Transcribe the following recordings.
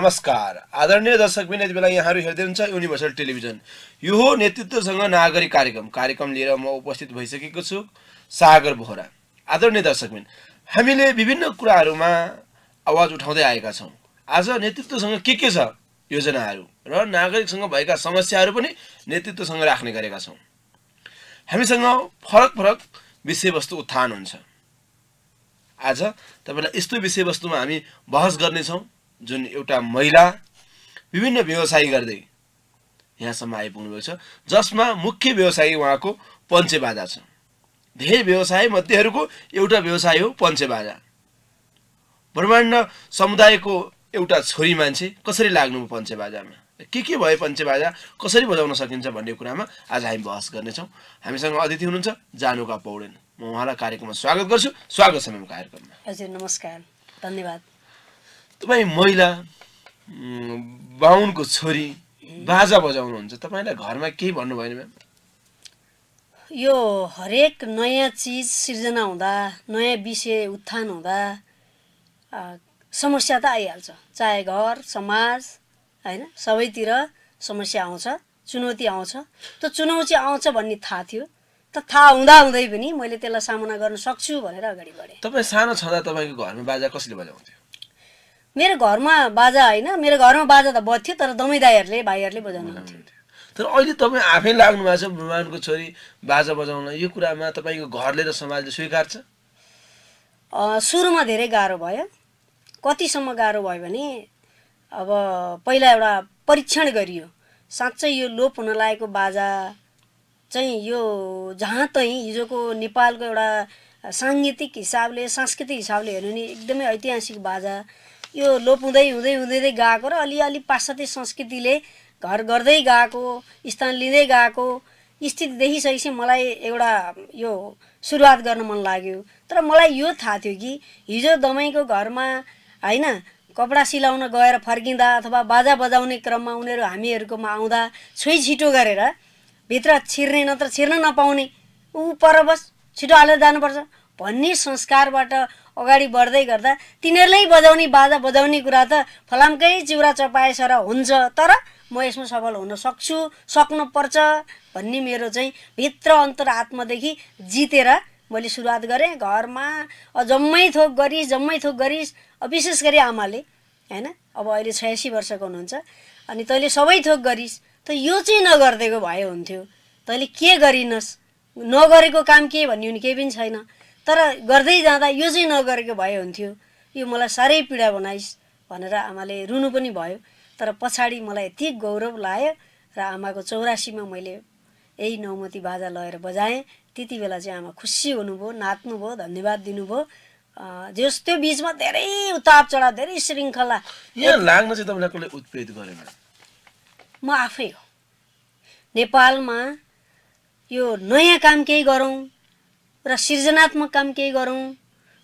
नमस्कार आदरणीय दर्शकबिन यति बेला यहाँहरू हेर्दै हुन्छ युनिभर्सल टेलिभिजन यो हो नेतृत्वसँग नागरिक कार्यक्रम कार्यक्रम लिएर म उपस्थित भइसकेको छु सागर बोहरा आदरणीय दर्शकबिन हामीले विभिन्न कुराहरूमा आवाज उठाउँदै आएका छौँ आज नेतृत्वसँग के के छ योजनाहरू र नागरिकसँग भएका समस्याहरू पनि नेतृत्वसँग राख्ने गरेका छौँ हामीसँग फरक फरक विषयवस्तु उत्थान हुन्छ आज तपाईँलाई यस्तो विषयवस्तुमा हामी बहस गर्नेछौँ जुन एउटा महिला विभिन्न व्यवसाय गर्दै यहाँसम्म आइपुग्नु भएको छ जसमा मुख्य व्यवसाय उहाँको पञ्चे बाजा छ धेरै व्यवसाय मध्येहरूको एउटा व्यवसाय हो पञ्चे बाजा ब्रह्माण्ड समुदायको एउटा छोरी मान्छे कसरी लाग्नु बाजामा के के भयो बाजा कसरी बजाउन सकिन्छ भन्ने कुरामा आज हामी बहस गर्नेछौँ हामीसँग अतिथि हुनुहुन्छ जानुका पौडेन म उहाँलाई कार्यक्रममा स्वागत गर्छु स्वागत छ म कार्यक्रममा हजुर नमस्कार धन्यवाद तपाईँ महिला बाहुनको छोरी बाजा बजाउनुहुन्छ तपाईँलाई घरमा केही भन्नुभएन म्याम यो हरेक नयाँ चिज सिर्जना हुँदा नयाँ विषय उत्थान हुँदा समस्या त आइहाल्छ चाहे घर समाज होइन सबैतिर समस्या आउँछ चुनौती आउँछ त्यो चुनौती आउँछ भन्ने थाहा थियो त थाहा हुँदा हुँदै पनि मैले त्यसलाई सामना गर्न सक्छु भनेर अगाडि बढेँ तपाईँ सानो छँदा तपाईँको घरमा बाजा कसले बजाउँथ्यो मेरो घरमा बाजा होइन मेरो घरमा बाजा त बज्थ्यो तर दमैदाईहरूले भाइहरूले बजाउनु तर अहिले तपाईँ आफै लाग्नु भएको छ भगवान्को छोरी बाजा बजाउन यो कुरामा तपाईँको घरले र समाजले स्वीकार स्वीकार्छ सुरुमा धेरै गाह्रो भयो कतिसम्म गाह्रो भयो भने अब पहिला एउटा परीक्षण गरियो साँच्चै यो लोप हुन लागेको बाजा चाहिँ यो जहाँ तहीँ हिजोको नेपालको एउटा साङ्गीतिक हिसाबले सांस्कृतिक हिसाबले हेर्नु नि एकदमै ऐतिहासिक बाजा यो लोप हुँदै हुँदै हुँदै हुँदै गएको र अलिअलि पाश्चात्य संस्कृतिले घर गर्दै गएको स्थान लिँदै गएको स्थिति देखिसकेपछि मलाई एउटा यो सुरुवात गर्न मन लाग्यो तर मलाई यो थाहा थियो कि हिजो दमाईको घरमा होइन कपडा सिलाउन गएर फर्किँदा अथवा बाजा बजाउने क्रममा उनीहरू हामीहरूकोमा आउँदा छुइ छिटो गरेर भित्र छिर्ने नत्र छिर्न नपाउने ऊ पर बस छिटो हालेर जानुपर्छ भन्ने संस्कारबाट अगाडि बढ्दै गर्दा तिनीहरूले बजाउने बाजा बजाउने कुरा त फलामकै चिउरा चपाएसर हुन्छ तर म यसमा सफल हुन सक्छु सक्नुपर्छ भन्ने मेरो चाहिँ भित्र अन्तर आत्मादेखि जितेर मैले सुरुवात गरेँ घरमा जम्मै थोक गरिस् जम्मै थोक गरिस् विशेष गरी आमाले होइन अब अहिले छयासी वर्षको हुनुहुन्छ अनि तैँले सबै थोक गरिस् त यो चाहिँ नगरिदिएको भए हुन्थ्यो तैँले के गरिनस् नगरेको काम के भन्ने हुने केही पनि छैन तर गर्दै जाँदा यो चाहिँ नगरेको भए हुन्थ्यो यो मलाई साह्रै पीडा बनाइस् भनेर आमाले रुनु पनि भयो तर पछाडि मलाई यति गौरव लाग्यो र आमाको चौरासीमा मैले यही नौमती बाजा लगेर बजाएँ त्यति बेला चाहिँ आमा खुसी हुनुभयो नाच्नुभयो धन्यवाद दिनुभयो जस त्यो बिचमा धेरै उताप चढा धेरै श्रृङ्खला लाग्न चाहिँ उत्प्रेरित गरेन म आफै हो नेपालमा यो नयाँ काम केही गरौँ र सृजनात्मक काम केही गरौँ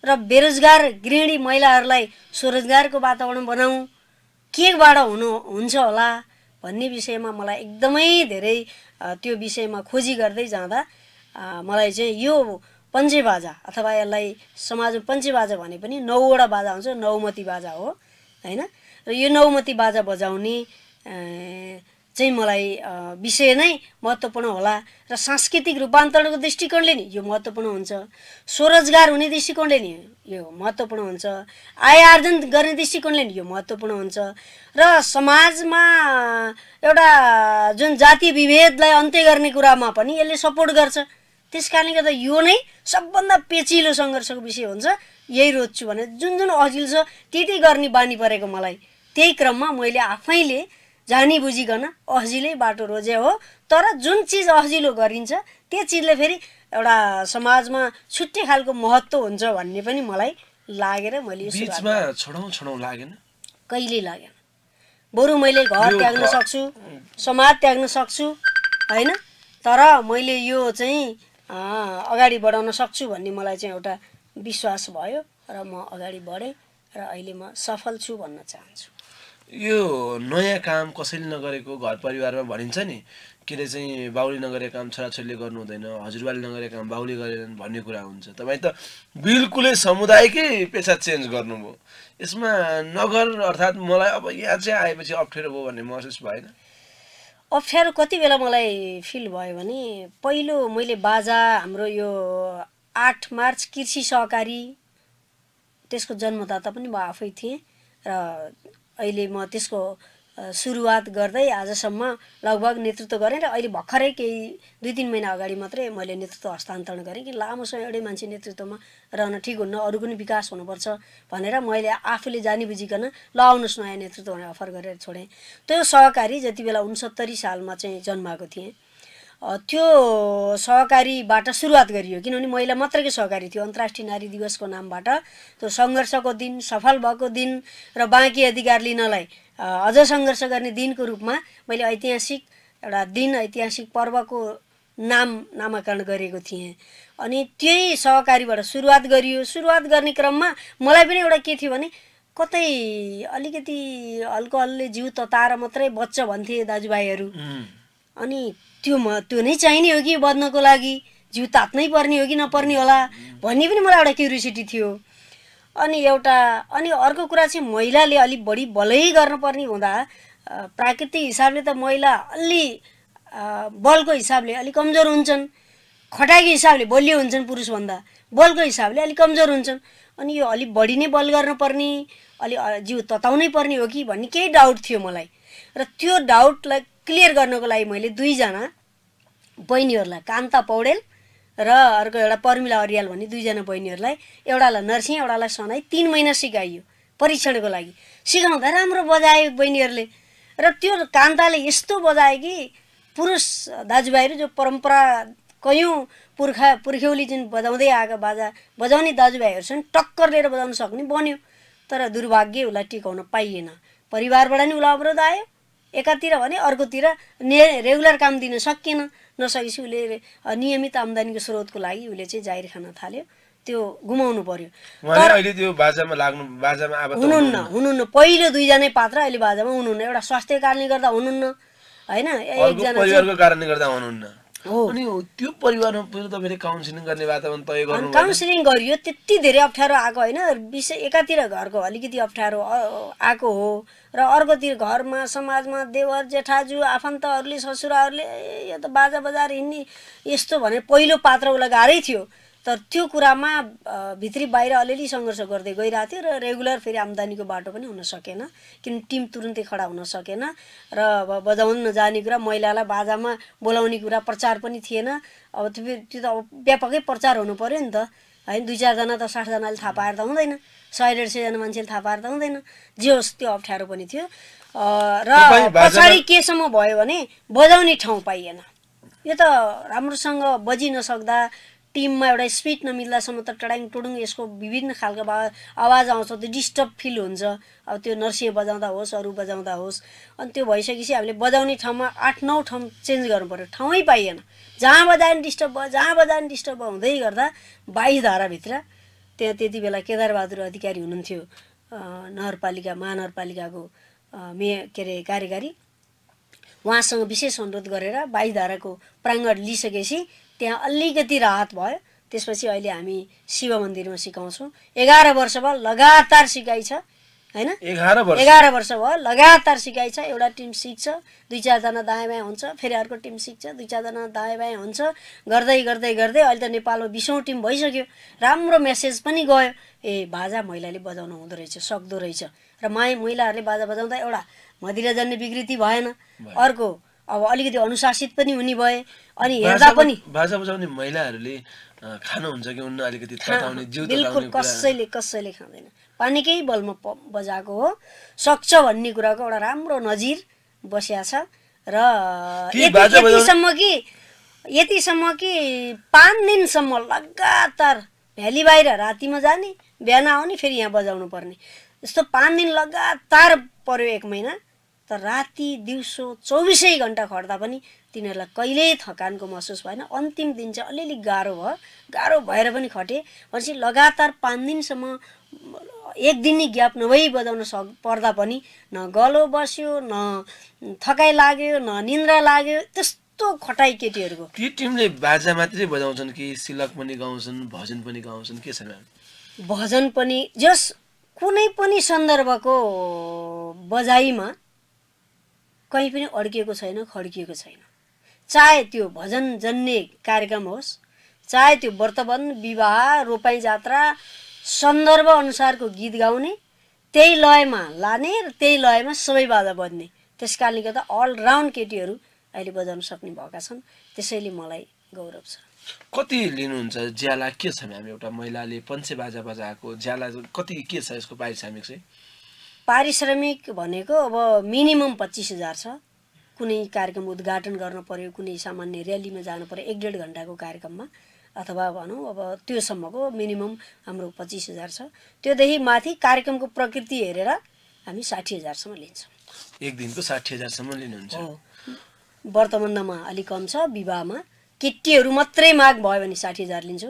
र बेरोजगार गृहिणी महिलाहरूलाई स्वरोजगारको वातावरण बनाऊ केबाट हुनु हुन्छ होला भन्ने विषयमा मलाई एकदमै धेरै त्यो विषयमा खोजी गर्दै जाँदा मलाई चाहिँ यो पञ्चे बाजा अथवा यसलाई समाजमा पञ्चे बाजा भने पनि नौवटा बाजा हुन्छ नौमती बाजा हो होइन र यो नौमती बाजा बजाउने चाहिँ मलाई विषय नै महत्त्वपूर्ण होला र सांस्कृतिक रूपान्तरणको दृष्टिकोणले नि यो महत्त्वपूर्ण हुन्छ स्वरोजगार हुने दृष्टिकोणले नि यो महत्त्वपूर्ण हुन्छ आय आर्जन गर्ने दृष्टिकोणले नि यो महत्त्वपूर्ण हुन्छ र समाजमा एउटा जुन जाति विभेदलाई अन्त्य गर्ने कुरामा पनि यसले सपोर्ट गर्छ त्यस कारणले गर्दा यो नै सबभन्दा पेचिलो सङ्घर्षको विषय हुन्छ यही रोज्छु भने जुन जुन अजिल छ त्यति गर्ने बानी परेको मलाई त्यही क्रममा मैले आफैले जानी बुझिकन अजिलै बाटो रोजे हो तर जुन चिज अजिलो गरिन्छ त्यो चिजले फेरि एउटा समाजमा छुट्टै खालको महत्त्व हुन्छ भन्ने पनि मलाई लागेर मैले लागेन कहिले लागेन बरु मैले घर त्याग्न सक्छु समाज त्याग्न सक्छु होइन तर मैले यो चाहिँ अगाडि बढाउन सक्छु भन्ने मलाई चाहिँ एउटा विश्वास भयो र म अगाडि बढेँ र अहिले म सफल छु भन्न चाहन्छु यो नयाँ काम कसैले नगरेको घर परिवारमा भनिन्छ नि के अरे चाहिँ बाउले नगरेको काम छोराछोरीले गर्नु हुँदैन हजुरबाले नगरेको काम बाउले गरेनन् भन्ने कुरा हुन्छ तपाईँ त बिल्कुलै समुदायकै पेसा चेन्ज गर्नुभयो यसमा नगर अर्थात् मलाई अब यहाँ चाहिँ आएपछि अप्ठ्यारो भयो भन्ने महसुस भएन अप्ठ्यारो कति बेला मलाई फिल भयो भने पहिलो मैले बाजा हाम्रो यो आठ मार्च कृषि सहकारी त्यसको जन्मदाता पनि म आफै थिएँ र अहिले म त्यसको सुरुवात गर्दै आजसम्म लगभग नेतृत्व गरेँ र अहिले भर्खरै केही दुई तिन महिना अगाडि मात्रै मैले नेतृत्व हस्तान्तरण गरेँ कि लामो समय एउटै मान्छे नेतृत्वमा रहन ठिक हुन्न अरू पनि विकास हुनुपर्छ भनेर मैले आफूले जानी बुझिकन ल आउनुहोस् नयाँ नेतृत्व भनेर अफर गरेर छोडेँ त्यो सहकारी जति बेला उन्सत्तरी सालमा चाहिँ जन्माएको थिएँ त्यो सहकारीबाट सुरुवात गरियो किनभने महिला मात्रकै सहकारी थियो अन्तर्राष्ट्रिय नारी दिवसको नामबाट त्यो सङ्घर्षको दिन सफल भएको दिन र बाँकी अधिकार लिनलाई अझ सङ्घर्ष गर्ने दिनको रूपमा मैले ऐतिहासिक एउटा दिन ऐतिहासिक पर्वको नाम नामाकरण गरेको थिएँ अनि त्यही सहकारीबाट सुरुवात गरियो सुरुवात गर्ने क्रममा मलाई पनि एउटा के थियो भने कतै अलिकति अल्कोहलले जिउ तताएर मात्रै बच्छ भन्थे दाजुभाइहरू अनि त्यो म त्यो नै चाहिने हो कि बज्नको लागि जिउ तात्नै पर्ने हो कि नपर्ने होला भन्ने पनि मलाई एउटा क्युरियोसिटी थियो अनि एउटा अनि अर्को कुरा चाहिँ महिलाले अलिक बढी बलै गर्नुपर्ने हुँदा प्राकृतिक हिसाबले त महिला अलि बलको हिसाबले अलिक कमजोर हुन्छन् खटाइको हिसाबले बलियो हुन्छन् पुरुषभन्दा बलको हिसाबले अलिक कमजोर हुन्छन् अनि यो अलिक बढी नै बल गर्नुपर्ने अलि जिउ तताउनै पर्ने हो कि भन्ने केही डाउट थियो मलाई र त्यो डाउटलाई क्लियर गर्नको लागि मैले दुईजना बहिनीहरूलाई कान्ता पौडेल र अर्को एउटा पर्मिला अरियाल भन्ने दुईजना बहिनीहरूलाई एउटालाई नर्सिङ एउटालाई सनाई तिन महिना सिकाइयो परीक्षणको लागि सिकाउँदा राम्रो बजायो बहिनीहरूले र त्यो कान्ताले यस्तो बजायो कि पुरुष दाजुभाइहरू जो परम्परा कयौँ पुर्खा पुर्ख्यौली जुन बजाउँदै आएको बाजा बजाउने दाजुभाइहरू छन् टक्कर लिएर बजाउन सक्ने बन्यो तर दुर्भाग्य उसलाई टिकाउन पाइएन परिवारबाट नि उसलाई अवरोध आयो एकातिर भने अर्कोतिर ने रेगुलर काम दिन सकिएन नसकेपछि उसले नियमित आम्दानीको स्रोतको लागि उसले चाहिँ जाहिर खान थाल्यो त्यो गुमाउनु पर्यो त्यो बाजामा लाग्नु बाजामा हुनुहुन्न हुनुहुन्न पहिलो दुईजनै पात्र अहिले बाजामा हुनुहुन्न एउटा स्वास्थ्य कारणले गर्दा हुनुहुन्न होइन एकजना अनि त्यो परिवारमा पनि तपाईँले काउन्सिलिङ गर्ने वातावरण तय गर्नु काउन्सिलिङ गरियो त्यति धेरै अप्ठ्यारो आएको होइन विशेष एकातिर घरको अलिकति अप्ठ्यारो आएको हो र अर्कोतिर घरमा समाजमा देवर जेठाजु आफन्तहरूले ससुराहरूले यो त बाजा बजार हिँड्ने यस्तो भने पहिलो पात्र उसलाई गाह्रै थियो तर त्यो कुरामा भित्री बाहिर अलिअलि सङ्घर्ष गर्दै गइरहेको थियो र रेगुलर फेरि आम्दानीको बाटो पनि हुन सकेन किन टिम तुरुन्तै खडा हुन सकेन र अब बजाउन नजाने कुरा महिलालाई बाजामा बोलाउने कुरा प्रचार पनि थिएन अब त्यो त्यो त अब व्यापकै प्रचार हुनु पऱ्यो नि त होइन दुई चारजना त साठजनाले थाहा पाएर त हुँदैन सय डेढ सयजना मान्छेले थाहा पाएर त हुँदैन जे होस् त्यो अप्ठ्यारो पनि थियो र पछाडि केसम्म भयो भने बजाउने ठाउँ पाइएन यो त राम्रोसँग बजिन नसक्दा टिममा एउटा स्पिड नमिल्दासम्म त टडाङ टुडुङ यसको विभिन्न खालको आवाज आउँछ त्यो डिस्टर्ब फिल हुन्छ अब त्यो नर्सिङ बजाउँदा होस् अरू बजाउँदा होस् अनि त्यो भइसकेपछि हामीले बजाउने ठाउँमा आठ नौ ठाउँ चेन्ज पऱ्यो ठाउँै पाइएन जहाँ बजाएन डिस्टर्ब भयो जहाँ बजाएन डिस्टर्ब भयो हुँदै गर्दा बाइस धाराभित्र त्यहाँ त्यति बेला केदारबहादुर अधिकारी हुनुहुन्थ्यो नगरपालिका महानगरपालिकाको मे के अरे कार्यकारी उहाँसँग विशेष अनुरोध गरेर बाइस धाराको प्राङ्गण लिइसकेपछि त्यहाँ अलिकति राहत भयो त्यसपछि अहिले हामी शिव मन्दिरमा सिकाउँछौँ एघार वर्ष भयो लगातार सिकाइ छ होइन एघार वर्ष भयो लगातार सिकाइ छ एउटा टिम सिक्छ दुई चारजना दायाँ बायाँ हुन्छ फेरि अर्को टिम सिक्छ दुई चारजना दायाँ बायाँ हुन्छ गर्दै गर्दै गर्दै अहिले त नेपालमा बिसौँ टिम भइसक्यो राम्रो मेसेज पनि गयो ए बाजा महिलाले बजाउनु हुँदो रहेछ सक्दो रहेछ र माया महिलाहरूले बाजा बजाउँदा एउटा मदिरा जान्ने विकृति भएन अर्को अब अलिकति अनुशासित पनि हुने भए अनि हेर्दा पनि भाषा बुझाउने महिलाहरूले खानुहुन्छ कि उन्न अलिकति बिल्कुल कसैले कसैले खाँदैन पानीकै बलमा बजाएको हो सक्छ भन्ने कुराको एउटा राम्रो नजिर बसिया छ र यतिसम्म कि यतिसम्म कि पाँच दिनसम्म लगातार भ्याली बाहिर रातिमा जाने बिहान आउने फेरि यहाँ बजाउनु पर्ने यस्तो पाँच दिन लगातार पर्यो एक महिना तर राति दिउँसो चौबिसै घन्टा खट्दा पनि तिनीहरूलाई कहिल्यै थकानको महसुस भएन अन्तिम दिन चाहिँ अलिअलि गाह्रो भयो गाह्रो भएर पनि खटे भनेपछि लगातार पाँच दिनसम्म एक दिन नै ग्याप नभई बजाउन सक पर्दा पनि न गलो बस्यो न थकाइ लाग्यो न निन्द्रा लाग्यो त्यस्तो खटाइ केटीहरूको के टिमले बाजा मात्रै बजाउँछन् कि सिलक पनि गाउँछन् भजन पनि गाउँछन् के छ भजन पनि जस कुनै पनि सन्दर्भको बजाइमा कहीँ पनि अड्किएको छैन खड्किएको छैन चाहे त्यो भजन जन्ने कार्यक्रम होस् चाहे त्यो व्रतवन विवाह रोपाइँ जात्रा सन्दर्भ अनुसारको गीत गाउने त्यही लयमा लाने र त्यही लयमा सबै बाजा बज्ने त्यस कारणले गर्दा अलराउन्ड केटीहरू अहिले बजाउन सक्ने भएका छन् त्यसैले मलाई गौरव छ कति लिनुहुन्छ ज्याला के छ हामी एउटा महिलाले पञ्चे बाजा बजाएको ज्याला कति के छ यसको पारिश्रमिक चाहिँ पारिश्रमिक भनेको अब मिनिमम पच्चिस हजार छ कुनै कार्यक्रम उद्घाटन गर्न पऱ्यो कुनै सामान्य र्यालीमा जानु पऱ्यो एक डेढ घन्टाको कार्यक्रममा अथवा भनौँ अब त्योसम्मको मिनिमम हाम्रो पच्चिस हजार छ त्योदेखि माथि कार्यक्रमको प्रकृति हेरेर हामी साठी हजारसम्म लिन्छौँ एक दिनको साठी हजारसम्म लिनुहुन्छ वर्तमानमा अलिक कम छ विवाहमा केटीहरू मात्रै माग भयो भने साठी हजार लिन्छु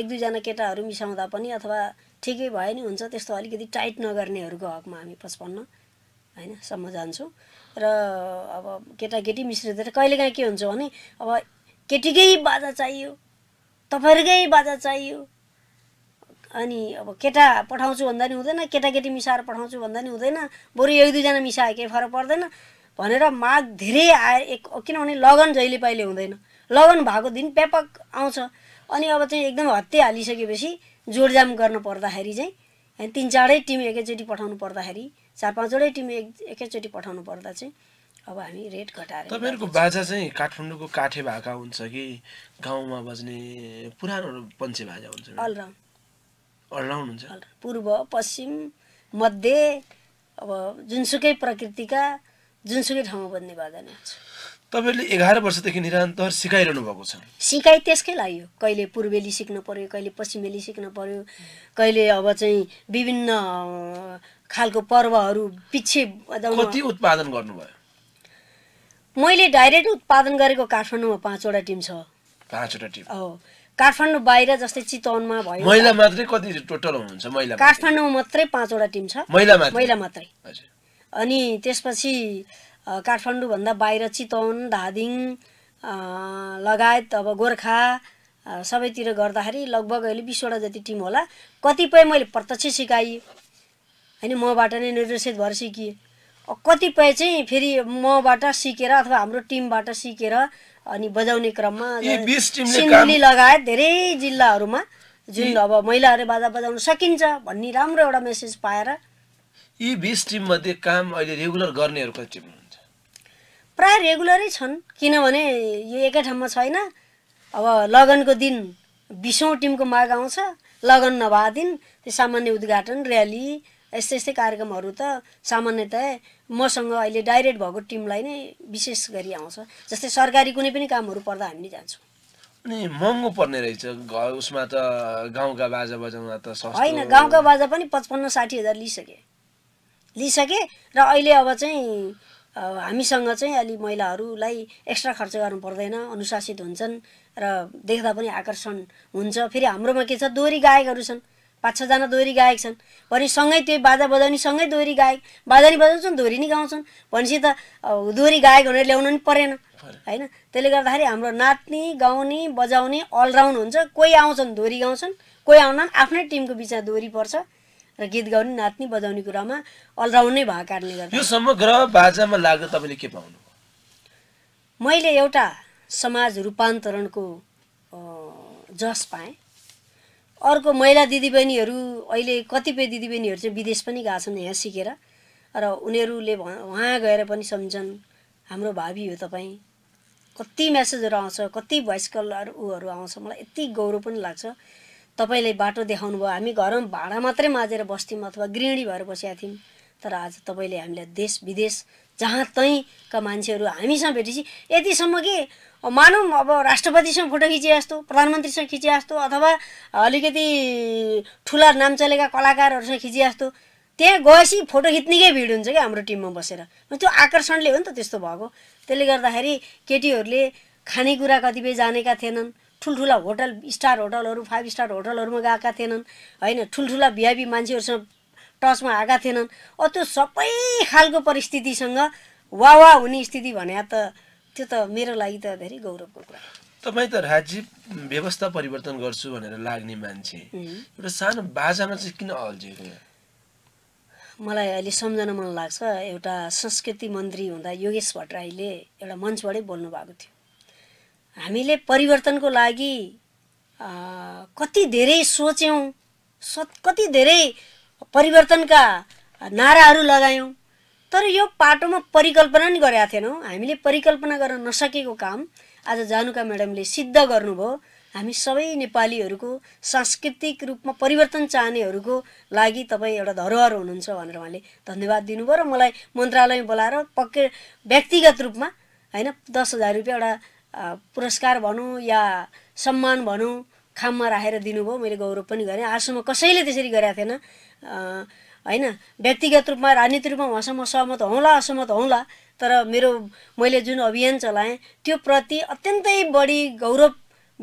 एक दुईजना केटाहरू मिसाउँदा पनि अथवा ठिकै भए नि हुन्छ त्यस्तो अलिकति टाइट नगर्नेहरूको हकमा हामी पचपन्न होइन सम्म जान्छौँ र अब केटाकेटी मिश्रित कहिलेकाहीँ के हुन्छ भने अब केटीकै बाजा चाहियो तपाईँहरूकै बाजा चाहियो अनि अब केटा पठाउँछु भन्दा नि हुँदैन केटाकेटी मिसाएर पठाउँछु भन्दा नि हुँदैन बरु एक दुईजना मिसाए केही फरक पर्दैन भनेर माग धेरै आए एक किनभने लगन जहिले पहिले हुँदैन लगन भएको दिन व्यापक आउँछ अनि अब चाहिँ एकदम हत्ते हालिसकेपछि जोडजाम गर्न पर्दाखेरि चाहिँ तिन चारै टिम एकैचोटि पठाउनु पर्दाखेरि चार पाँचवटै टिम एक एकैचोटि पठाउनु पर्दा चाहिँ अब हामी रेट घटाएर तपाईँहरूको बाजा चाहिँ काठमाडौँको काठे भाका हुन्छ कि गाउँमा बज्ने पुरानो पञ्चे बाजा हुन्छ अलराउन्ड अलराउन्ड हुन्छ पूर्व पश्चिम मध्य अब जुनसुकै प्रकृतिका जुनसुकै ठाउँमा बज्ने बाजा नै हुन्छ तपाईँहरूले एघार वर्षदेखि निरन्तर सिकाइरहनु भएको छ सिकाइ त्यसकै लाग्यो कहिले पूर्वेली सिक्नु पर्यो कहिले पश्चिमेली सिक्नु पर्यो कहिले अब चाहिँ विभिन्न खालको पर्वहरू पछि कति उत्पादन गर्नुभयो मैले डाइरेक्ट उत्पादन गरेको काठमाडौँमा पाँचवटा टिम छ पाँचवटा टिम हो काठमाडौँ बाहिर जस्तै चितवनमा भयो महिला मात्रै कति टोटल हुनुहुन्छ महिला काठमाडौँमा मात्रै पाँचवटा टिम छ महिला महिला मात्रै अनि त्यसपछि काठमाडौँभन्दा बाहिर चितवन धादिङ लगायत अब गोर्खा सबैतिर गर्दाखेरि लगभग अहिले बिसवटा जति टिम होला कतिपय मैले प्रत्यक्ष सिकाएँ होइन मबाट नै निर्देशित भएर सिकिएँ कतिपय चाहिँ फेरि मबाट सिकेर अथवा हाम्रो टिमबाट सिकेर अनि बजाउने क्रममा सिन्धुली लगायत धेरै जिल्लाहरूमा जुन अब महिलाहरू बाजा बजाउन सकिन्छ भन्ने राम्रो एउटा मेसेज पाएर यी बिस टिममध्ये काम अहिले रेगुलर गर्नेहरू टिम प्राय रेगुलरै छन् किनभने यो एकै ठाउँमा छैन अब लगनको दिन बिसौँ टिमको माग आउँछ लगन नभए दिन त्यो सामान्य उद्घाटन र्याली यस्तै यस्तै कार्यक्रमहरू त सामान्यतया मसँग अहिले डाइरेक्ट भएको टिमलाई नै विशेष गरी आउँछ जस्तै सरकारी कुनै पनि कामहरू पर्दा हामी जान्छौँ अनि महँगो पर्ने रहेछ उसमा त गाउँका बाजा बजाउन त होइन गाउँका बाजा पनि पचपन्न साठी हजार लिइसके लिइसके र अहिले अब चाहिँ हामीसँग चाहिँ अलि महिलाहरूलाई एक्स्ट्रा खर्च गर्नु पर्दैन अनुशासित हुन्छन् र देख्दा पनि आकर्षण हुन्छ फेरि हाम्रोमा के छ दोहोरी गायकहरू छन् पाँच छजना दोहोरी गायक छन् भने सँगै त्यो बाजा बजाउने सँगै दोहोरी गायक बाजा नै बजाउँछन् दोहोरी नै गाउँछन् भनेपछि त दोहोरी गायक भनेर ल्याउनु नि परेन होइन त्यसले गर्दाखेरि हाम्रो नाच्ने गाउने बजाउने अलराउन्ड हुन्छ कोही आउँछन् दोहोरी गाउँछन् कोही आउँदा आफ्नै टिमको बिचमा दोहोरी पर्छ र गीत गाउने नाच्ने बजाउने कुरामा अलराउन्ड नै भएको कारणले गर्दा यो समग्र बाजामा लाग्दा तपाईँले के पाउनु मैले एउटा समाज रूपान्तरणको जस पाएँ अर्को महिला दिदीबहिनीहरू अहिले कतिपय दिदीबहिनीहरू चाहिँ विदेश पनि गएको छन् यहाँ सिकेर र उनीहरूले उहाँ गएर पनि सम्झन् हाम्रो भावी हो तपाईँ कति म्यासेजहरू आउँछ कति भोइस कलहरू ऊहरू आउँछ मलाई यति गौरव पनि लाग्छ तपाईँले बाटो देखाउनु भयो हामी घरमा भाँडा मात्रै माझेर बस्थ्यौँ अथवा गृहिणी भएर बसेका थियौँ तर आज तपाईँले हामीलाई देश विदेश जहाँ तहीँका मान्छेहरू हामीसँग भेटेपछि यतिसम्म कि मानौँ अब राष्ट्रपतिसँग फोटो खिचे जस्तो प्रधानमन्त्रीसँग खिचे जस्तो अथवा अलिकति ठुला नाम चलेका कलाकारहरूसँग खिचे जस्तो त्यहाँ गएपछि फोटो खिच्नेकै भिड हुन्छ क्या हाम्रो टिममा बसेर त्यो आकर्षणले हो नि त त्यस्तो भएको त्यसले गर्दाखेरि केटीहरूले खानेकुरा कतिपय जानेका थिएनन् ठुल्ठुला होटल स्टार होटलहरू फाइभ स्टार होटलहरूमा गएका थिएनन् होइन ठुल्ठुला भिआइपी मान्छेहरूसँग टचमा आएका थिएनन् अब त्यो सबै खालको परिस्थितिसँग वा वा हुने स्थिति भने त त्यो त मेरो लागि त धेरै गौरवको कुरा तपाईँ त राज्य व्यवस्था परिवर्तन गर्छु भनेर लाग्ने मान्छे एउटा सानो बाजामा चाहिँ किन अल्झेको मलाई अहिले सम्झन मन लाग्छ एउटा संस्कृति मन्त्री हुँदा योगेश भट्टराईले एउटा मञ्चबाटै बोल्नु भएको थियो हामीले परिवर्तनको लागि कति धेरै सोच्यौँ स कति धेरै परिवर्तनका नाराहरू लगायौँ तर यो पाटोमा परिकल्पना नि गरेका थिएनौँ हामीले परिकल्पना गर्न नसकेको काम आज जानुका म्याडमले सिद्ध गर्नुभयो हामी सबै नेपालीहरूको सांस्कृतिक रूपमा परिवर्तन चाहनेहरूको लागि तपाईँ एउटा धरोहर हुनुहुन्छ भनेर उहाँले धन्यवाद दिनुभयो र मलाई मन्त्रालयमा बोलाएर पक्कै व्यक्तिगत रूपमा होइन दस हजार रुपियाँ एउटा पुरस्कार भनौँ या सम्मान भनौँ खाममा राखेर दिनुभयो मैले गौरव पनि गरेँ आजसम्म कसैले त्यसरी गरेको थिएन होइन व्यक्तिगत रूपमा राजनीतिक रूपमा उहाँसम्म सहमत हौँला असहमत हौँला तर मेरो मैले जुन अभियान चलाएँ त्यो प्रति अत्यन्तै बढी गौरव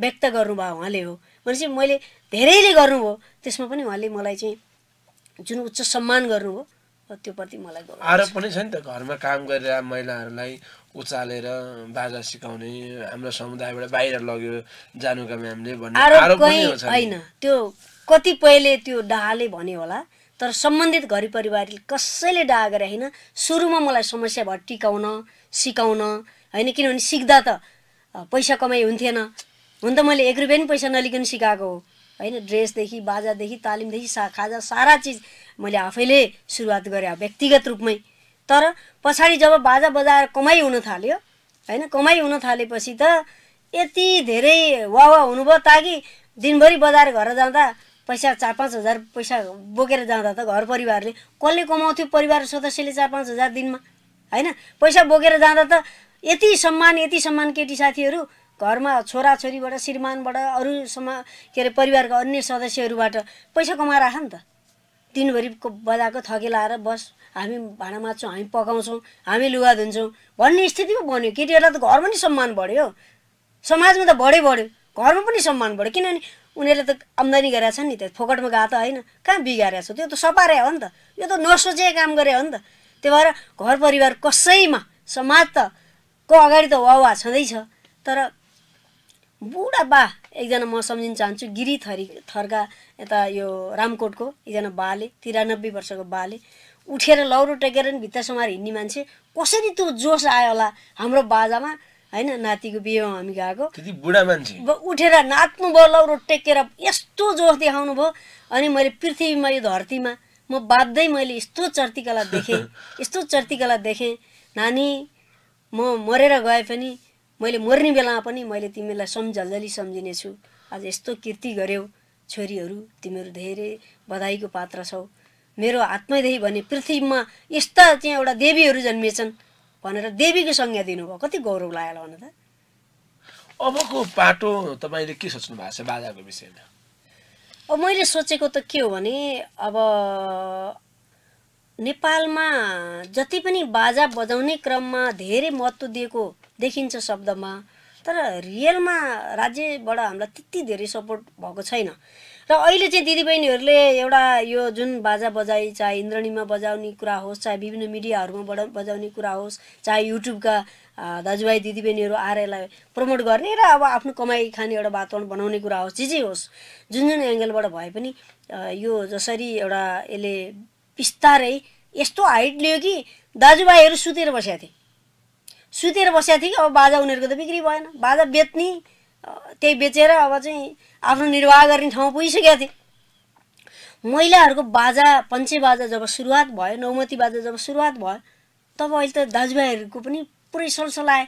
व्यक्त गर्नुभयो उहाँले हो भनेपछि मैले धेरैले गर्नुभयो त्यसमा पनि उहाँले मलाई चाहिँ जुन उच्च सम्मान गर्नुभयो त्यो प्रति मलाई आरोप पनि छ नि त घरमा काम गरेर महिलाहरूलाई उचालेर बाजा सिकाउने हाम्रो समुदायबाट बाहिर लग्यो जानु म्यामले भन्ने आरोप होइन त्यो कतिपयले त्यो डाहाले भन्यो होला तर सम्बन्धित घर परिवारले कसैले डाह गरे होइन सुरुमा मलाई समस्या भयो टिकाउन सिकाउन होइन किनभने सिक्दा त पैसा कमाइ हुन्थेन हुन त मैले एक रुपियाँ पनि पैसा नलिकन सिकाएको हो होइन ड्रेसदेखि बाजादेखि तालिमदेखि सा खाजा सारा चिज मैले आफैले सुरुवात गरेँ व्यक्तिगत रूपमै तर पछाडि जब बाजा बजाएर कमाइ हुन थाल्यो होइन कमाइ हुन थालेपछि त यति धेरै वा वा हुनुभयो ताकि दिनभरि बजार घर जाँदा पैसा चार पाँच हजार पैसा बोकेर जाँदा त घर परिवारले कसले कमाउँथ्यो परिवार सदस्यले चार पाँच हजार दिनमा होइन पैसा बोकेर जाँदा त यति सम्मान यति सम्मान केटी साथीहरू घरमा छोराछोरीबाट श्रीमानबाट अरू समा के अरे परिवारका अन्य सदस्यहरूबाट पैसा कमाएर आयो नि त दिनभरिको बजाएको थके लाएर बस हामी भाँडा माझ्छौँ हामी पकाउँछौँ हामी लुगा धुन्छौँ भन्ने स्थिति बन्यो केटीहरूलाई त घर पनि सम्मान बढ्यो समाजमा त बढै बढ्यो घरमा पनि सम्मान बढ्यो किनभने उनीहरूले त आम्दानी गरेका छन् नि त फोकटमा गएको त होइन कहाँ बिगारेको छ त्यो त सपारे हो नि त यो त नसोचे काम गरे हो नि त त्यही भएर घर परिवार कसैमा समाज त को अगाडि त वा वा छँदैछ तर बुढा बा एकजना म सम्झिन चाहन्छु गिरी थरी थर्का यता यो रामकोटको एकजना बाले तिरानब्बे वर्षको बाले उठेर लौरो टेकेर नि भित्ता समाएर हिँड्ने मान्छे कसरी त्यो जोस आयो होला हाम्रो बाजामा होइन नातिको बिहेमा हामी गएको बुढा मान्छे उठेर नाच्नु भयो लौरो टेकेर यस्तो जोस देखाउनु भयो अनि मैले पृथ्वीमा यो धरतीमा म बाध्दै मैले यस्तो चर्तिकला देखेँ यस्तो चर्तिकला देखेँ नानी म मरेर गए पनि मैले मर्ने बेलामा पनि मैले तिमीलाई सम्झल्झली सम्झिनेछु आज यस्तो कृति गर्यौ छोरीहरू तिमीहरू धेरै बधाईको पात्र छौ मेरो आत्मैदेखि भने पृथ्वीमा यस्ता चाहिँ एउटा देवीहरू जन्मिएछन् भनेर देवीको संज्ञा दिनुभयो कति गौरव लाग्यो होला त अबको पाटो तपाईँले के सोच्नु भएको छ बाजाको विषयमा अब मैले सोचेको त के हो भने अब नेपालमा जति पनि बाजा बजाउने क्रममा धेरै महत्त्व दिएको देखिन्छ शब्दमा तर रियलमा राज्यबाट हामीलाई त्यति धेरै सपोर्ट भएको छैन र अहिले चाहिँ दिदीबहिनीहरूले एउटा यो जुन बाजा बजाई चाहे इन्द्रणीमा बजाउने कुरा होस् चाहे विभिन्न मिडियाहरूमा बजाउने कुरा होस् चाहे युट्युबका दाजुभाइ दिदीबहिनीहरू आएर यसलाई प्रमोट गर्ने र अब आफ्नो कमाइ खाने एउटा वातावरण बनाउने कुरा होस् जे जे होस् जुन जुन एङ्गलबाट भए पनि यो जसरी एउटा यसले बिस्तारै यस्तो हाइट लियो कि दाजुभाइहरू सुतेर बसेका थिए सुतेर बसेका थिए कि अब बाजा उनीहरूको त बिक्री भएन बाजा बेच्ने त्यही बेचेर अब चाहिँ आफ्नो निर्वाह गर्ने ठाउँ पुगिसकेका थिए महिलाहरूको बाजा पञ्चे बाजा जब सुरुवात भयो नौमती बाजा जब सुरुवात भयो तब अहिले त दाजुभाइहरूको पनि पुरै सलसलाए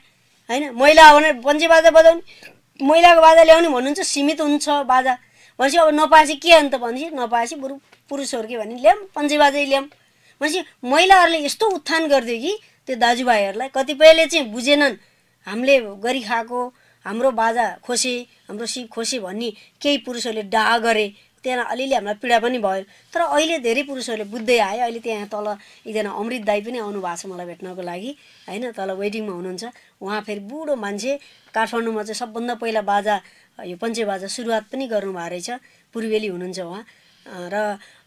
होइन महिला भने पञ्चे बाजा बजाउने महिलाको बाजा ल्याउने भन्नुहुन्छ सीमित हुन्छ बाजा भनेपछि अब नपाएपछि के अन्त भनेपछि नपाएपछि बरु पुरुषहरू के भने ल्याऊँ पन्जेबाजै ल्याऊँ भनेपछि महिलाहरूले यस्तो उत्थान गरिदियो कि त्यो दाजुभाइहरूलाई कतिपयले चाहिँ बुझेनन् हामीले गरी खाएको हाम्रो बाजा खोसे हाम्रो सिप खोसे भन्ने केही पुरुषहरूले डा गरे त्यहाँ अलिअलि हामीलाई पीडा पनि भयो तर अहिले धेरै पुरुषहरूले बुझ्दै आयो अहिले त्यहाँ तल एकजना अमृत दाई पनि आउनु भएको छ मलाई भेट्नको लागि होइन तल वेडिङमा हुनुहुन्छ उहाँ फेरि बुढो मान्छे काठमाडौँमा चाहिँ सबभन्दा पहिला बाजा यो पञ्चे बाजा सुरुवात पनि गर्नुभएको रहेछ पूर्वेली हुनुहुन्छ उहाँ र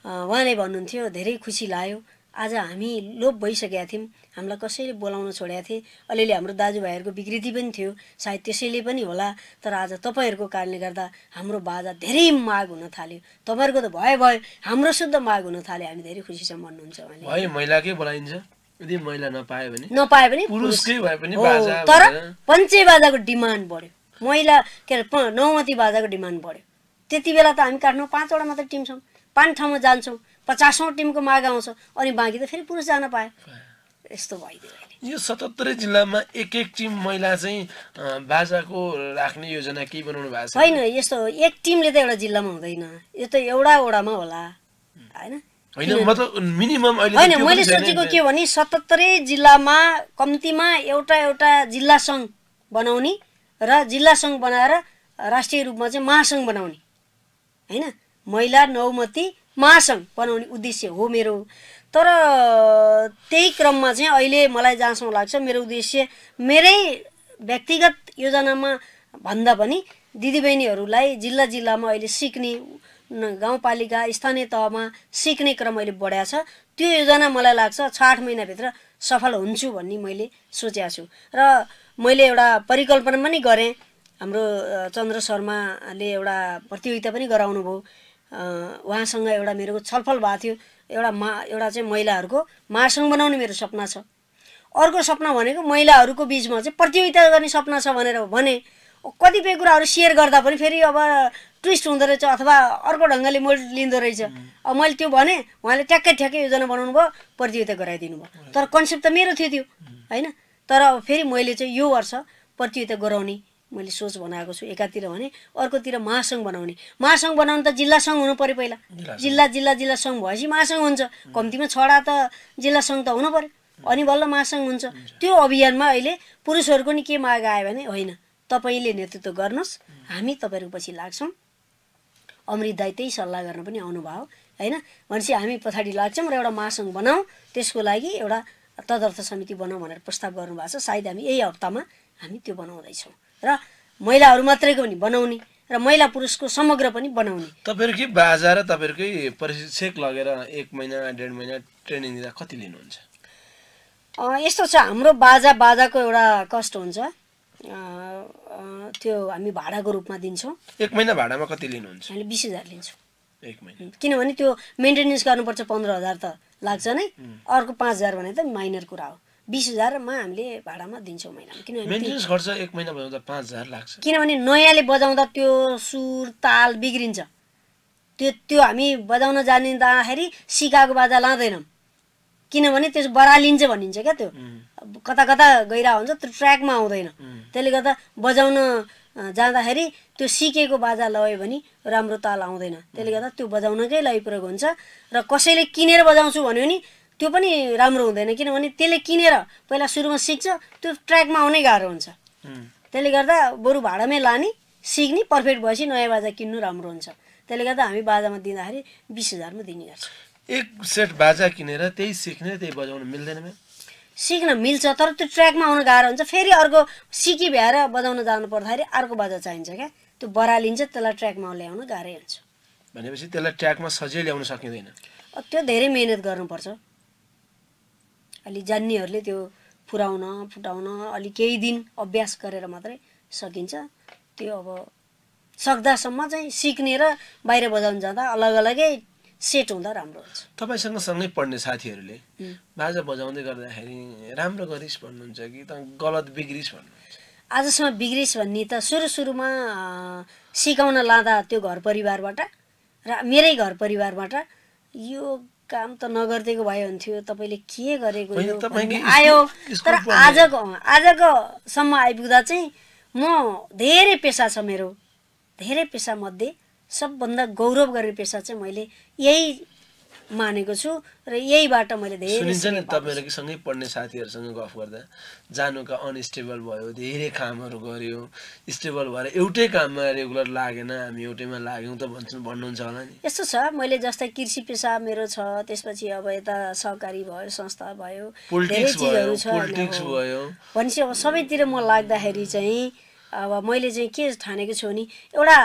उहाँले भन्नुहुन्थ्यो धेरै खुसी लाग्यो आज हामी लोप भइसकेका थियौँ हामीलाई कसैले बोलाउन छोडेका थिए अलिअलि हाम्रो दाजुभाइहरूको विकृति पनि थियो सायद त्यसैले पनि होला तर आज तपाईँहरूको कारणले गर्दा हाम्रो बाजा धेरै माग हुन थाल्यो तपाईँहरूको त भए भयो हाम्रो शुद्ध माग हुन थाल्यो हामी धेरै खुसी छौँ भन्नुहुन्छ नपाए पनि तर पञ्चे बाजाको डिमान्ड बढ्यो महिला के अरे नौमती बाजाको डिमान्ड बढ्यो त्यति बेला त हामी काठमाडौँ पाँचवटा मात्रै टिम छौँ पाँच ठाउँमा जान्छौँ पचासौँ टिमको माग आउँछ अनि बाँकी त फेरि पुरुष जान पायो यस्तो भइदियो यो सतहत्तरै जिल्लामा एक एक टिम महिला चाहिँ बाजाको राख्ने योजना के बनाउनु भएको छ होइन यस्तो एक टिमले त एउटा जिल्लामा हुँदैन यो त एउटा वडामा होला होइन होइन मैले सोचेको के भने सतहत्तरै जिल्लामा कम्तीमा एउटा एउटा जिल्ला सङ्घ बनाउने र जिल्ला सङ्घ बनाएर राष्ट्रिय रूपमा चाहिँ महासङ्घ बनाउने होइन महिला नौमती महासङ्घ बनाउने उद्देश्य हो मेरो तर त्यही क्रममा चाहिँ अहिले मलाई जहाँसम्म लाग्छ मेरो उद्देश्य मेरै व्यक्तिगत योजनामा भन्दा पनि दिदीबहिनीहरूलाई जिल्ला जिल्लामा अहिले सिक्ने गाउँपालिका स्थानीय तहमा सिक्ने क्रम अहिले बढाएको छ त्यो योजना मलाई लाग्छ छ आठ महिनाभित्र सफल हुन्छु भन्ने मैले सोचेको छु र मैले एउटा परिकल्पना पनि गरेँ हाम्रो चन्द्र शर्माले एउटा प्रतियोगिता पनि गराउनु भयो उहाँसँग एउटा मेरो छलफल भएको थियो एउटा मा एउटा चाहिँ महिलाहरूको महासङ्घ बनाउने मेरो सपना छ अर्को सपना भनेको महिलाहरूको बिचमा चाहिँ प्रतियोगिता गर्ने सपना छ भनेर भने कतिपय कुराहरू सेयर गर्दा पनि फेरि अब ट्विस्ट हुँदो रहेछ अथवा अर्को ढङ्गले मोड लिँदो रहेछ अब मैले त्यो भने उहाँले ट्याक्कै ठ्याक्कै योजना बनाउनु भयो प्रतियोगिता गराइदिनु भयो तर कन्सेप्ट त मेरो थियो त्यो होइन तर फेरि मैले चाहिँ यो वर्ष प्रतियोगिता गराउने मैले सोच बनाएको छु एकातिर भने अर्कोतिर महासङ्घ बनाउने महासङ्घ बनाउनु त जिल्ला सङ्घ हुनु पऱ्यो पहिला जिल्ला जिल्ला जिल्ला सङ्घ भएपछि महासङ्घ हुन्छ कम्तीमा छडा त जिल्ला सङ्घ त हुनु पऱ्यो अनि बल्ल महासङ्घ हुन्छ त्यो अभियानमा अहिले पुरुषहरूको नि के माग आयो भने होइन तपाईँले नेतृत्व गर्नुहोस् हामी तपाईँहरूको पछि लाग्छौँ अमृत दाई त्यही सल्लाह गर्न पनि आउनुभयो होइन भनेपछि हामी पछाडि लाग्छौँ र एउटा महासङ्घ बनाऊँ त्यसको लागि एउटा तदर्थ समिति बनाऊ भनेर प्रस्ताव गर्नुभएको छ सायद हामी यही हप्तामा हामी त्यो बनाउँदैछौँ र महिलाहरू मात्रैको पनि बनाउने र महिला पुरुषको समग्र पनि बनाउने तपाईँहरूकै बाजा र तपाईँहरूकै प्रशिक्षक लगेर एक महिना डेढ महिना ट्रेनिङ दिँदा कति लिनुहुन्छ यस्तो छ हाम्रो बाजा बाजाको एउटा कष्ट हुन्छ त्यो हामी भाडाको रूपमा दिन्छौँ एक महिना भाडामा कति लिनुहुन्छ हामीले बिस हजार लिन्छौँ एक महिना किनभने त्यो मेन्टेनेन्स गर्नुपर्छ पन्ध्र हजार त लाग्छ नै अर्को पाँच हजार भने त माइनर कुरा हो बिस हजारमा हामीले भाडामा दिन्छौँ महिनामा किनभने खर्च एक महिना पाँच हजार लाग्छ किनभने नयाँले बजाउँदा त्यो सुर ताल बिग्रिन्छ त्यो त्यो हामी बजाउन जानिँदाखेरि सिकाएको बाजा लाँदैनौँ किनभने त्यो बरालिन्छ भनिन्छ क्या त्यो कता कता गइरहेको हुन्छ त्यो ट्र्याकमा आउँदैन त्यसले गर्दा बजाउन जाँदाखेरि त्यो सिकेको बाजा लग्यो भने राम्रो ताल आउँदैन त्यसले गर्दा त्यो बजाउनकै लागि प्रयोग हुन्छ र कसैले किनेर बजाउँछु भन्यो भने त्यो पनि राम्रो हुँदैन किनभने त्यसले किनेर पहिला सुरुमा सिक्छ त्यो ट्र्याकमा आउनै गाह्रो हुन्छ त्यसले गर्दा बरु भाडामै लाने सिक्ने पर्फेक्ट भएपछि नयाँ बाजा किन्नु राम्रो हुन्छ त्यसले गर्दा हामी बाजामा दिँदाखेरि बिस हजारमा दिने गर्छ एक सेट बाजा किनेर त्यही सिक्ने त्यही बजाउनु मिल्दैन सिक्न मिल्छ तर त्यो ट्र्याकमा आउनु गाह्रो हुन्छ फेरि अर्को सिकी भ्याएर बजाउन जानु पर्दाखेरि अर्को बाजा चाहिन्छ क्या त्यो बरालिन्छ त्यसलाई ट्र्याकमा ल्याउनु गाह्रै हुन्छ भनेपछि त्यसलाई ट्र्याकमा सजिलै ल्याउन सकिँदैन त्यो धेरै मिहिनेत गर्नुपर्छ अलि जान्नेहरूले त्यो पुऱ्याउन फुटाउन अलि केही दिन अभ्यास गरेर मात्रै सकिन्छ त्यो अब सक्दासम्म चाहिँ सिक्ने र बाहिर बजाउन जाँदा अलग अलगै सेट हुँदा राम्रो हुन्छ तपाईँसँग सँगै पढ्ने साथीहरूले बाजा बजाउँदै गर्दाखेरि राम्रो गरिस् भन्नुहुन्छ कि त गलत बिग्रिस् भन्नुहुन्छ आजसम्म बिग्रिस् भन्ने त सुरु सुरुमा सिकाउन लाँदा त्यो घर परिवारबाट र मेरै घर परिवारबाट यो काम त नगरिदिएको भए हुन्थ्यो तपाईँले के गरेको आयो तर आजको आजकोसम्म आइपुग्दा चाहिँ म धेरै पेसा छ मेरो धेरै पेसामध्ये सबभन्दा गौरव गर्ने पेसा चाहिँ मैले यही मानेको छु र यहीबाट मैले धेरै सुनिन्छ नि सँगै पढ्ने साथीहरूसँग गफ गर्दा जानुका अनस्टेबल भयो धेरै कामहरू गऱ्यो स्टेबल भएर एउटै काममा रेगुलर लागेन हामी एउटैमा लाग्यौँ त भन्छ भन्नुहुन्छ होला नि यस्तो छ मैले जस्तै कृषि पेसा मेरो छ त्यसपछि अब यता सहकारी भयो संस्था भयो धेरै भनेपछि अब सबैतिर म लाग्दाखेरि चाहिँ अब मैले चाहिँ के ठानेको छु भने एउटा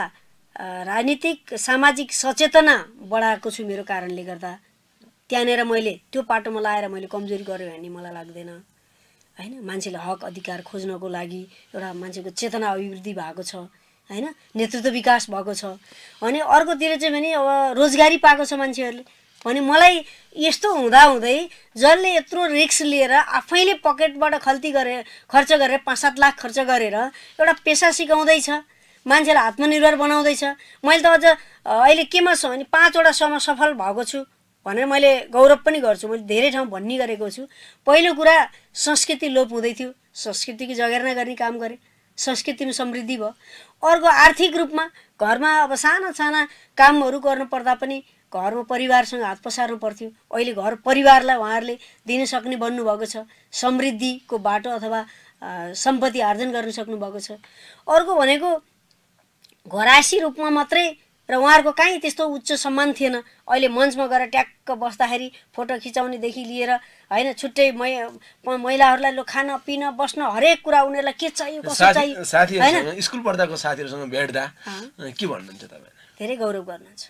राजनीतिक सामाजिक सचेतना बढाएको छु मेरो कारणले गर्दा त्यहाँनिर मैले त्यो पाटोमा लाएर मैले कमजोरी गरेँ भन्ने मलाई लाग्दैन होइन मान्छेले हक अधिकार खोज्नको लागि एउटा मान्छेको चेतना अभिवृद्धि भएको छ होइन नेतृत्व विकास भएको छ अनि अर्कोतिर चाहिँ भने अब रोजगारी पाएको छ मान्छेहरूले भने मलाई यस्तो हुँदाहुँदै जसले यत्रो रिक्स लिएर आफैले पकेटबाट खल्ती गरे खर्च गरेर पाँच सात लाख खर्च गरेर एउटा पेसा सिकाउँदैछ मान्छेलाई आत्मनिर्भर बनाउँदैछ मैले त अझ अहिले केमा छु भने पाँचवटासम्म सफल भएको छु भनेर मैले गौरव पनि गर्छु मैले धेरै ठाउँ भन्ने गरेको छु पहिलो कुरा संस्कृति लोप हुँदै थियो संस्कृतिको जगेर्ना गर्ने काम गरेँ संस्कृतिमा समृद्धि भयो अर्को आर्थिक रूपमा घरमा अब साना साना कामहरू गर्नुपर्दा पनि घरमा परिवारसँग हात पसार्नु पर्थ्यो अहिले घर परिवारलाई उहाँहरूले दिन सक्ने बन्नुभएको छ समृद्धिको बाटो अथवा सम्पत्ति आर्जन गर्न सक्नुभएको छ अर्को भनेको घरासी रूपमा मात्रै र उहाँहरूको काहीँ त्यस्तो उच्च सम्मान थिएन अहिले मञ्चमा गएर ट्याक्क बस्दाखेरि फोटो खिचाउनेदेखि लिएर होइन छुट्टै मै महिलाहरूलाई लो खान पिन बस्न हरेक कुरा उनीहरूलाई के चाहियो कसो चाहियो होइन स्कुल पढ्दाको साथीहरूसँग भेट्दा के भन्नुहुन्छ तपाईँ धेरै गौरव गर्नुहुन्छ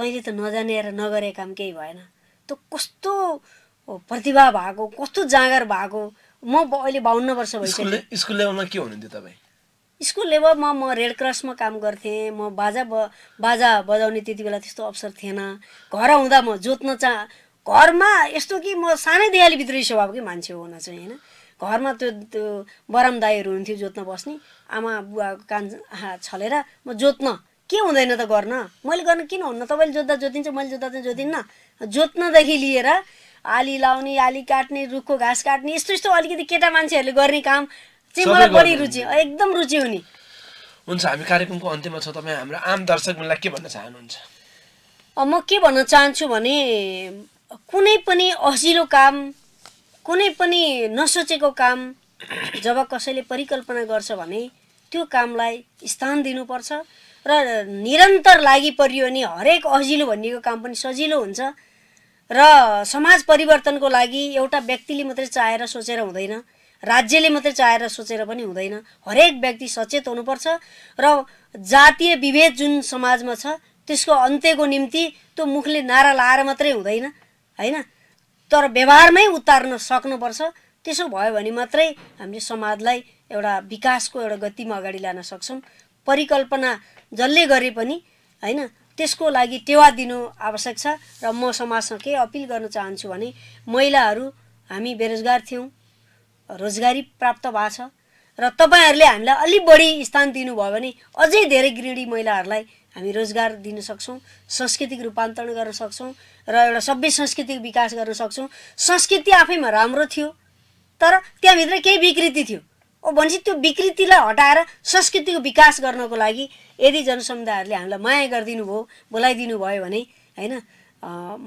तैँले त नजाने र नगरे काम केही भएन त कस्तो प्रतिभा भएको कस्तो जाँगर भएको म अहिले बाहन्न वर्ष भइसक्यो स्कुल लेभलमा के हुनुहुन्थ्यो तपाईँ स्कुल लेभलमा म रेड क्रसमा काम गर्थेँ म बाजा बाजा बजाउने त्यति बेला त्यस्तो अवसर थिएन घर हुँदा म जोत्न चाह घरमा यस्तो कि म सानै देहाली स्वभावकै मान्छे हो हुन चाहिँ होइन घरमा त्यो त्यो बरामदाईहरू हुन्थ्यो जोत्न बस्ने आमा बुवा कान छलेर म जोत्न के हुँदैन त गर्न मैले गर्न किन हुन्न तपाईँले जोत्दा जोतिन्छ मैले जोत्दा चाहिँ जोतिन्न जोत्नदेखि लिएर आली लाउने आली काट्ने रुखको घाँस काट्ने यस्तो यस्तो अलिकति केटा मान्छेहरूले गर्ने काम चाहिँ मलाई बढी रुचि एकदम रुचि हुने हुन्छ हामी कार्यक्रमको अन्त्यमा छ तपाईँ हाम्रो आम दर्शकलाई के भन्न चाहनुहुन्छ म के भन्न चाहन्छु भने कुनै पनि असिलो काम कुनै पनि नसोचेको काम जब कसैले परिकल्पना गर्छ भने त्यो कामलाई स्थान दिनुपर्छ र निरन्तर लागि परियो भने हरेक अजिलो भनिएको काम पनि सजिलो हुन्छ र समाज परिवर्तनको लागि एउटा व्यक्तिले मात्रै चाहेर सोचेर हुँदैन राज्यले मात्रै चाहेर सोचेर पनि हुँदैन हरेक व्यक्ति सचेत हुनुपर्छ र जातीय विभेद जुन समाजमा छ त्यसको अन्त्यको निम्ति त्यो मुखले नारा लाएर मात्रै हुँदैन होइन तर व्यवहारमै उतार्न सक्नुपर्छ त्यसो भयो भने मात्रै हामीले समाजलाई एउटा विकासको एउटा गतिमा अगाडि लान सक्छौँ परिकल्पना जसले गरे पनि होइन त्यसको लागि टेवा दिनु आवश्यक छ र म समाजसँग केही अपिल गर्न चाहन्छु भने महिलाहरू हामी बेरोजगार थियौँ रोजगारी प्राप्त भएको छ र तपाईँहरूले हामीलाई अलिक बढी स्थान दिनुभयो भने अझै धेरै गृहिणी महिलाहरूलाई हामी रोजगार दिन सक्छौँ सांस्कृतिक रूपान्तरण गर्न सक्छौँ र एउटा सभ्य सांस्कृतिक विकास गर्न सक्छौँ संस्कृति आफैमा राम्रो थियो तर त्यहाँभित्र केही विकृति थियो ओ भनेपछि त्यो विकृतिलाई हटाएर संस्कृतिको विकास गर्नको लागि यदि जनसमुदायहरूले हामीलाई माया गरिदिनु भयो बोलाइदिनु भयो भने होइन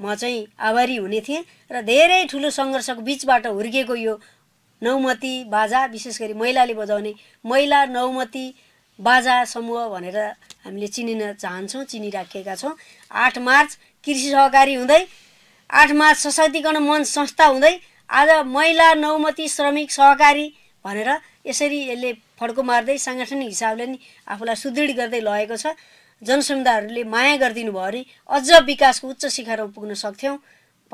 म चाहिँ आभारी हुने थिएँ र धेरै ठुलो सङ्घर्षको बिचबाट हुर्किएको यो नौमती बाजा विशेष गरी महिलाले बजाउने महिला नौमती बाजा समूह भनेर हामीले चिनिन चाहन्छौँ चिनिराखेका छौँ आठ मार्च कृषि सहकारी हुँदै आठ मार्च सशक्तिकरण मञ्च संस्था हुँदै आज महिला नौमती श्रमिक सहकारी भनेर यसरी यसले फड्को मार्दै साङ्गठनिक हिसाबले नि आफूलाई सुदृढ गर्दै लगेको छ जनसमुदायहरूले माया गरिदिनु भयो अरे अझ विकासको उच्च शिखरमा पुग्न सक्थ्यौँ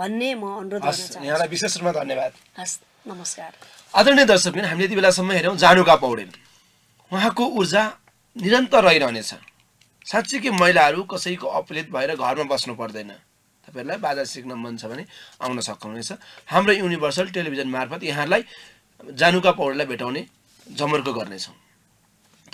भन्ने म अनुरोध गर्न चाहन्छु विशेष रूपमा धन्यवाद हस् नमस्कार आदरणीय दर्शक हामीले यति बेलासम्म हेऱ्यौँ जानुका पौडेल उहाँको ऊर्जा निरन्तर रहिरहनेछ साँच्चै कि महिलाहरू कसैको अपलेत भएर घरमा बस्नु पर्दैन तपाईँहरूलाई बाजा सिक्न मन छ भने आउन सक्नुहुनेछ हाम्रो युनिभर्सल टेलिभिजन मार्फत यहाँलाई जानुका पौडेललाई भेटाउने जमर्को गर्नेछौँ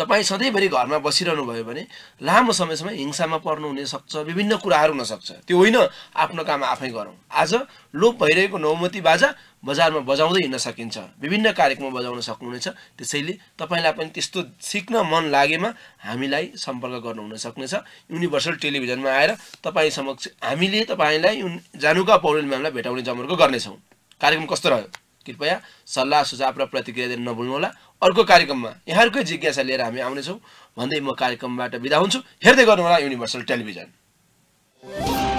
तपाईँ सधैँभरि घरमा बसिरहनु भयो भने लामो समयसम्म हिंसामा पर्नु हुनसक्छ विभिन्न कुराहरू हुनसक्छ त्यो होइन आफ्नो काम आफै गरौँ आज लोप भइरहेको नौमती बाजा बजारमा बजाउँदै हिँड्न सकिन्छ विभिन्न कार्यक्रममा बजाउन सक्नुहुनेछ त्यसैले तपाईँलाई पनि त्यस्तो सिक्न मन लागेमा हामीलाई सम्पर्क गर्नुहुन सक्नेछ युनिभर्सल टेलिभिजनमा आएर तपाईँ समक्ष हामीले तपाईँलाई जानुका पौडेल म्यामलाई भेटाउने जमर्को गर्नेछौँ कार्यक्रम कस्तो रह्यो कृपया सल्लाह सुझाव र प्रतिक्रिया दिन नभुल्नुहोला अर्को कार्यक्रममा यहाँहरूकै जिज्ञासा लिएर हामी आउनेछौँ भन्दै म कार्यक्रमबाट बिदा हुन्छु हेर्दै गर्नुहोला युनिभर्सल टेलिभिजन